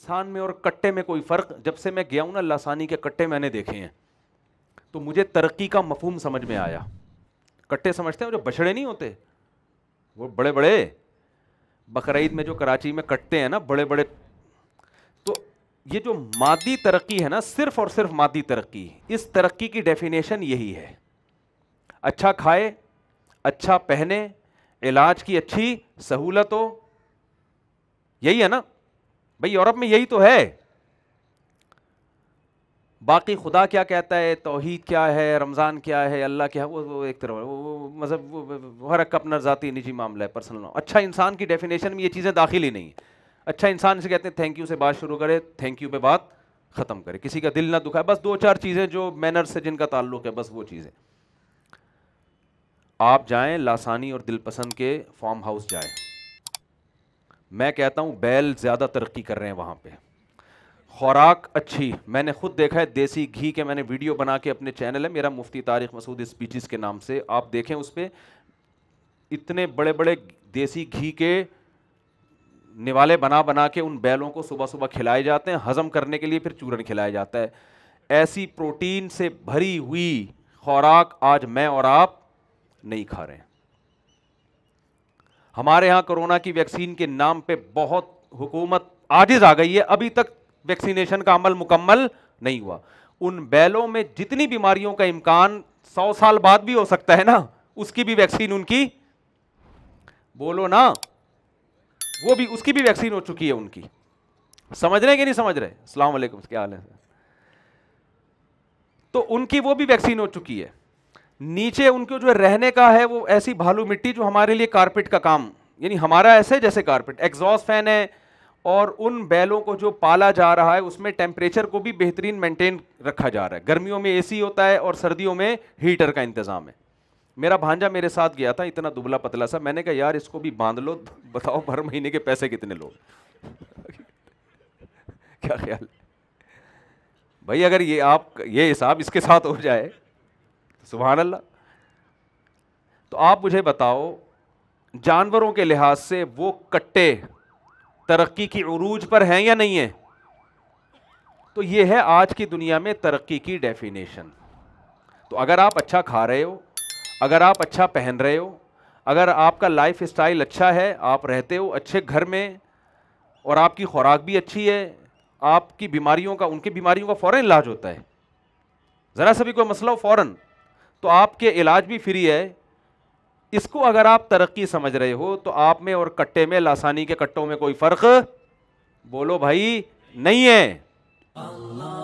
इंसान में और कट्टे में कोई फ़र्क जब से मैं गया हूँ ना लासानी के कट्टे मैंने देखे हैं तो मुझे तरक्की का मफहम समझ में आया कट्टे समझते हैं जो बछड़े नहीं होते वो बड़े बड़े बकर में जो कराची में कट्टे हैं ना बड़े बड़े तो ये जो मादी तरक्की है ना सिर्फ और सिर्फ मादी तरक्की इस तरक्की की डेफिनेशन यही है अच्छा खाए अच्छा पहने इलाज की अच्छी सहूलत हो यही है ना भाई यूरोप में यही तो है बाकी खुदा क्या कहता है तोहहीद क्या है रमज़ान क्या है अल्लाह क्या है वो, एक तरह वो मज़हब मतलब हर एक अपना ज़ाती निजी मामला है पर्सनल अच्छा इंसान की डेफिनेशन में ये चीज़ें दाखिल ही नहीं है अच्छा इंसान से कहते हैं थैंक यू से बात शुरू करे थैंक यू पे बात ख़त्म करे किसी का दिल ना दुखाए बस दो चार चीज़ें जो मैनर से जिनका ताल्लुक है बस वो चीज़ें आप जाए लासानी और दिलपसंद के फार्म हाउस जाए मैं कहता हूँ बैल ज़्यादा तरक्की कर रहे हैं वहाँ पर खुराक अच्छी मैंने खुद देखा है देसी घी के मैंने वीडियो बना के अपने चैनल है मेरा मुफ्ती तारिक मसूद स्पीचेस के नाम से आप देखें उस पर इतने बड़े बड़े देसी घी के निवाले बना बना के उन बैलों को सुबह सुबह खिलाए जाते हैं हज़म करने के लिए फिर चूरन खिलाया जाता है ऐसी प्रोटीन से भरी हुई खुराक आज मैं और आप नहीं खा रहे हैं हमारे यहाँ कोरोना की वैक्सीन के नाम पे बहुत हुकूमत आजिज आ गई है अभी तक वैक्सीनेशन का अमल मुकम्मल नहीं हुआ उन बैलों में जितनी बीमारियों का इम्कान सौ साल बाद भी हो सकता है ना उसकी भी वैक्सीन उनकी बोलो ना वो भी उसकी भी वैक्सीन हो चुकी है उनकी समझ रहे कि नहीं समझ रहे अस्सलाम वालेकुम क्या हाल है तो उनकी वो भी वैक्सीन हो चुकी है नीचे उनके जो रहने का है वो ऐसी भालू मिट्टी जो हमारे लिए कारपेट का काम यानी हमारा ऐसे जैसे कारपेट एग्जॉस्ट फैन है और उन बैलों को जो पाला जा रहा है उसमें टेम्परेचर को भी बेहतरीन मेंटेन रखा जा रहा है गर्मियों में एसी होता है और सर्दियों में हीटर का इंतज़ाम है मेरा भांजा मेरे साथ गया था इतना दुबला पतला सा मैंने कहा यार इसको भी बांध लो बताओ हर महीने के पैसे कितने लो क्या ख्याल भाई अगर ये आप ये हिसाब इसके साथ हो जाए तो सुबह अल्लाह तो आप मुझे बताओ जानवरों के लिहाज से वो कट्टे तरक्की की अरूज पर हैं या नहीं है तो ये है आज की दुनिया में तरक्की की डेफिनेशन तो अगर आप अच्छा खा रहे हो अगर आप अच्छा पहन रहे हो अगर आपका लाइफ स्टाइल अच्छा है आप रहते हो अच्छे घर में और आपकी खुराक भी अच्छी है आपकी बीमारियों का उनकी बीमारियों का फ़ौर इलाज होता है ज़रा सभी भी कोई मसला हो फ़ौर तो आपके इलाज भी फ्री है इसको अगर आप तरक्की समझ रहे हो तो आप में और कट्टे में लासानी के कट्टों में कोई फ़र्क बोलो भाई नहीं है